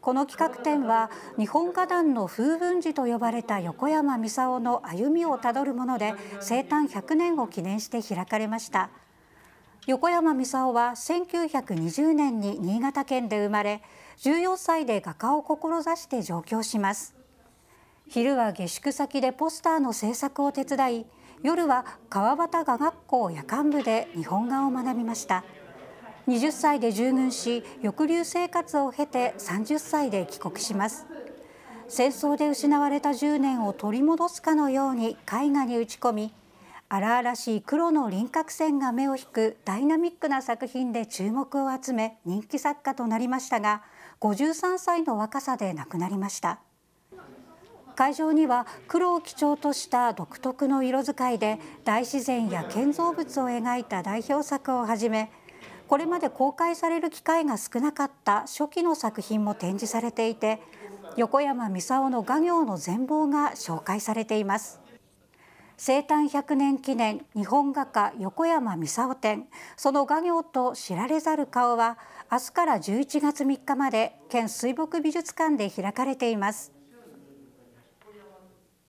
この企画展は日本画壇の風文児と呼ばれた横山操の歩みをたどるもので生誕100年を記念して開かれました横山操は1920年に新潟県で生まれ14歳で画家を志して上京します昼は下宿先でポスターの制作を手伝い夜は川端画学校夜間部で日本画を学びました20歳で従軍し抑留生活を経て30歳で帰国します戦争で失われた10年を取り戻すかのように絵画に打ち込み荒々しい黒の輪郭線が目を引くダイナミックな作品で注目を集め人気作家となりましたが53歳の若さで亡くなりました会場には黒を基調とした独特の色使いで大自然や建造物を描いた代表作をはじめこれまで公開される機会が少なかった初期の作品も展示されていて横山操の画業の全貌が紹介されています生誕100年記念日本画家横山操展その画業と知られざる顔は明日から11月3日まで県水墨美術館で開かれています